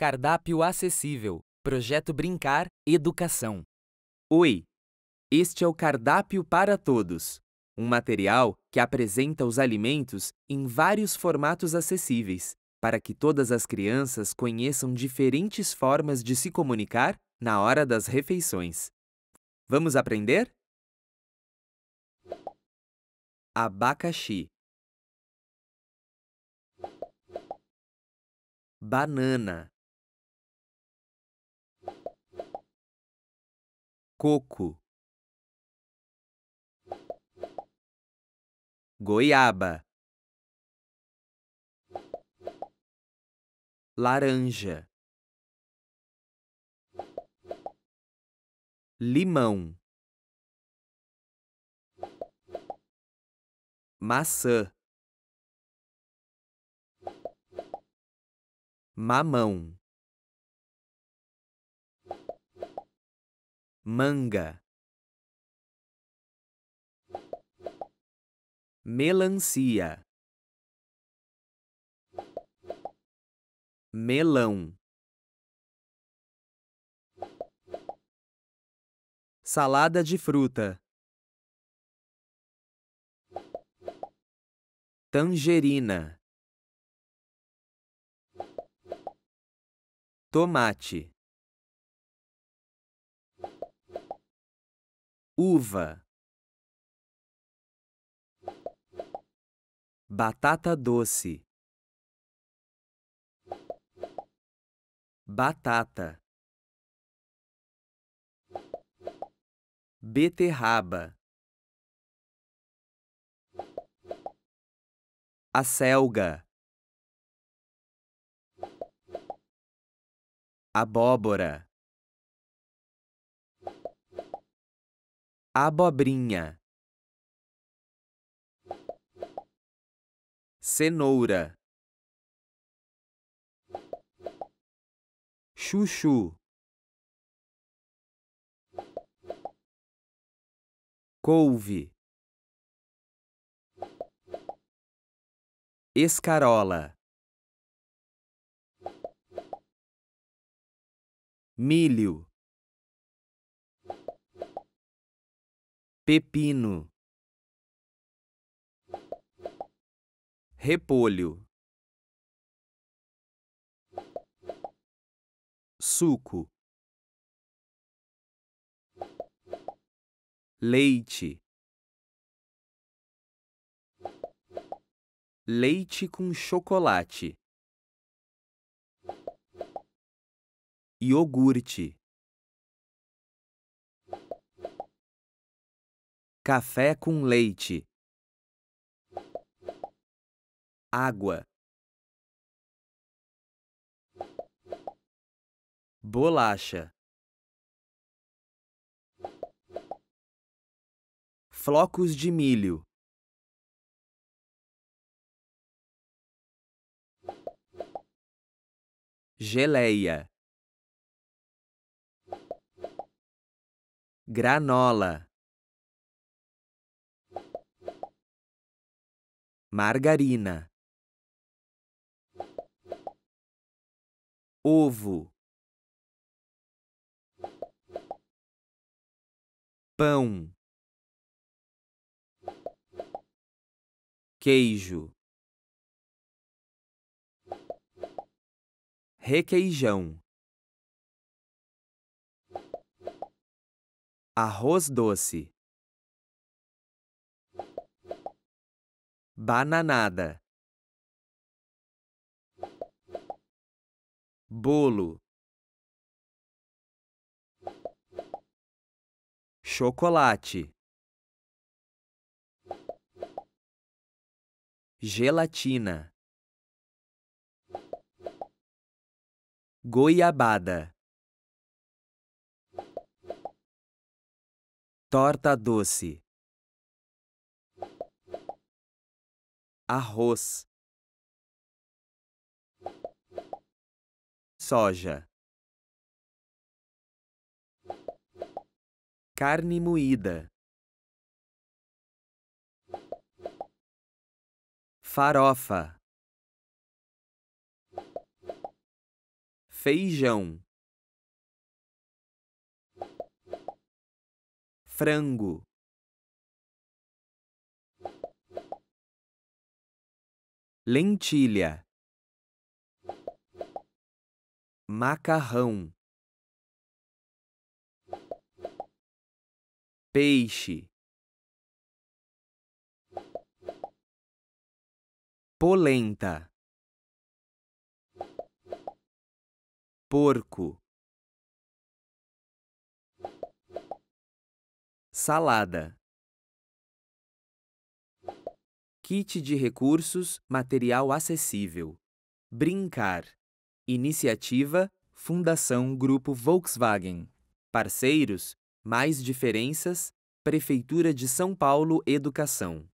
Cardápio Acessível, Projeto Brincar, Educação. Oi! Este é o Cardápio para Todos, um material que apresenta os alimentos em vários formatos acessíveis, para que todas as crianças conheçam diferentes formas de se comunicar na hora das refeições. Vamos aprender? Abacaxi Banana coco, goiaba, laranja, limão, maçã, mamão. manga, melancia, melão, salada de fruta, tangerina. tomate uva, batata doce, batata, beterraba, acelga. abóbora abobrinha, cenoura, chuchu, couve, escarola. milho pepino, repolho, suco, leite, leite com chocolate, iogurte. café com leite, água, bolacha, flocos de milho. Geleia, granola. margarina, ovo, pão, queijo, requeijão. Arroz doce. bananada, bolo, chocolate, gelatina, goiabada. torta doce arroz, soja, carne moída, farofa, feijão, frango. lentilha, macarrão, peixe, polenta, porco, salada. Kit de recursos, material acessível. Brincar. Iniciativa Fundação Grupo Volkswagen. Parceiros: Mais Diferenças, Prefeitura de São Paulo Educação.